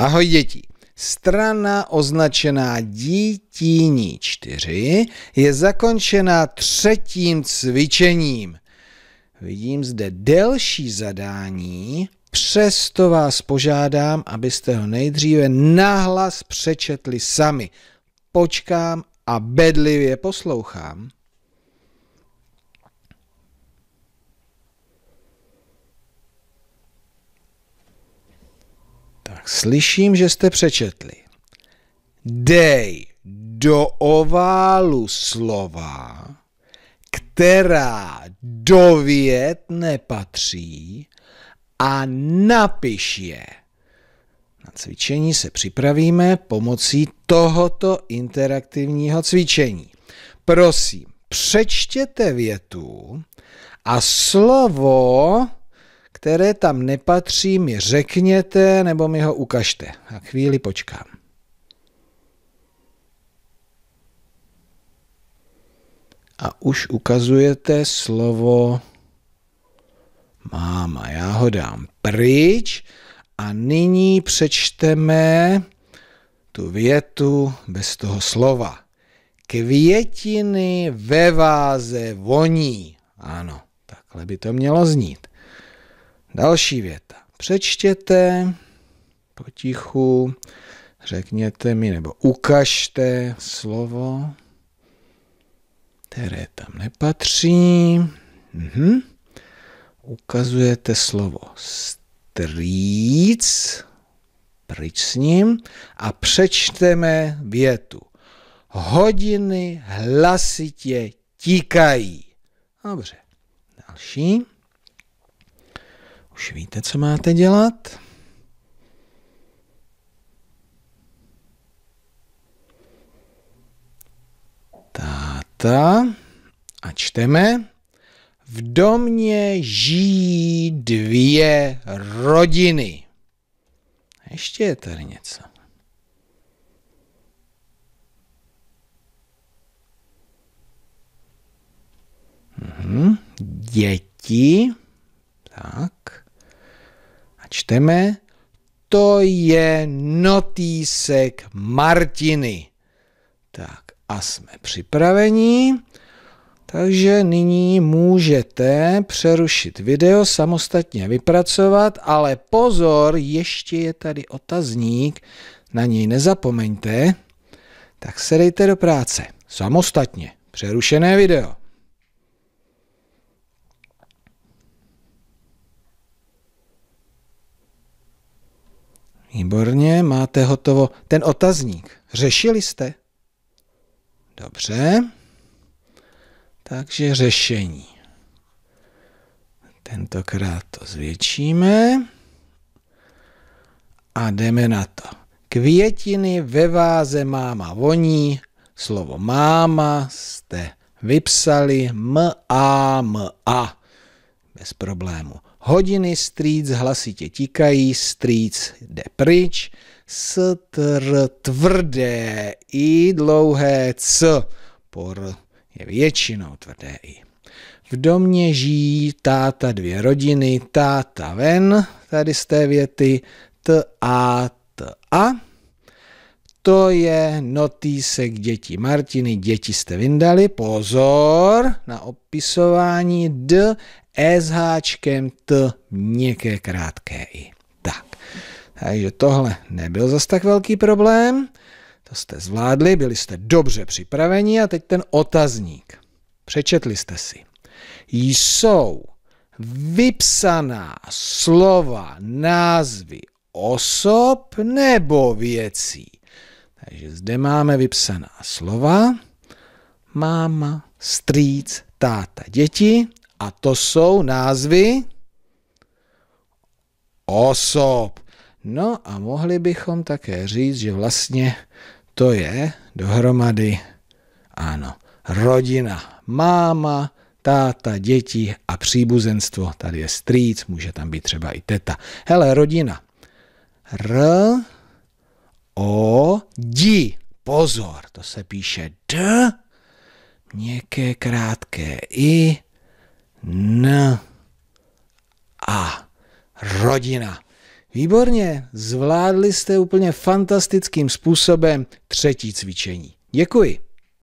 Ahoj děti. Strana označená dítíní 4 je zakončena třetím cvičením. Vidím zde delší zadání, přesto vás požádám, abyste ho nejdříve nahlas přečetli sami. Počkám a bedlivě poslouchám. Slyším, že jste přečetli. Dej do oválu slova, která do věd nepatří a napiš je. Na cvičení se připravíme pomocí tohoto interaktivního cvičení. Prosím, přečtěte větu a slovo které tam nepatří, mi řekněte nebo mi ho ukažte. A chvíli počkám. A už ukazujete slovo máma. Já ho dám pryč a nyní přečteme tu větu bez toho slova. Květiny ve váze voní. Ano, takhle by to mělo znít. Další věta. Přečtěte potichu, řekněte mi nebo ukažte slovo, které tam nepatří. Mhm. Ukazujete slovo strýc, pryč s ním, a přečteme větu. Hodiny hlasitě tíkají. Dobře, další. Už víte, co máte dělat? Táta. A čteme. V domě žijí dvě rodiny. Ještě je tady něco. Mhm. Děti. Tak čteme, to je notísek Martiny. Tak a jsme připraveni. Takže nyní můžete přerušit video, samostatně vypracovat, ale pozor, ještě je tady otazník, na něj nezapomeňte, tak se dejte do práce. Samostatně. Přerušené video. Výborně, máte hotovo. Ten otazník, řešili jste? Dobře. Takže řešení. Tentokrát to zvětšíme a jdeme na to. Květiny ve váze máma voní, slovo máma jste vypsali m a m a bez problému. Hodiny strýc hlasitě tikají, strýc jde pryč, str tvrdé i dlouhé c, por je většinou tvrdé i. V domě žijí táta dvě rodiny, táta ven, tady z té věty, t a t a. To je notýsek děti Martiny, děti jste vyndali, pozor na opisování d E s háčkem, T něké krátké I. Tak, takže tohle nebyl zas tak velký problém. To jste zvládli, byli jste dobře připraveni a teď ten otazník. Přečetli jste si. Jsou vypsaná slova, názvy osob nebo věcí. Takže zde máme vypsaná slova. Máma, strýc, táta, děti. A to jsou názvy osob. No a mohli bychom také říct, že vlastně to je dohromady, ano, rodina, máma, táta, děti a příbuzenstvo. Tady je strýc, může tam být třeba i teta. Hele, rodina. R, o, di. Pozor, to se píše d, měkké, krátké i, N. A. Rodina. Výborně, zvládli jste úplně fantastickým způsobem třetí cvičení. Děkuji.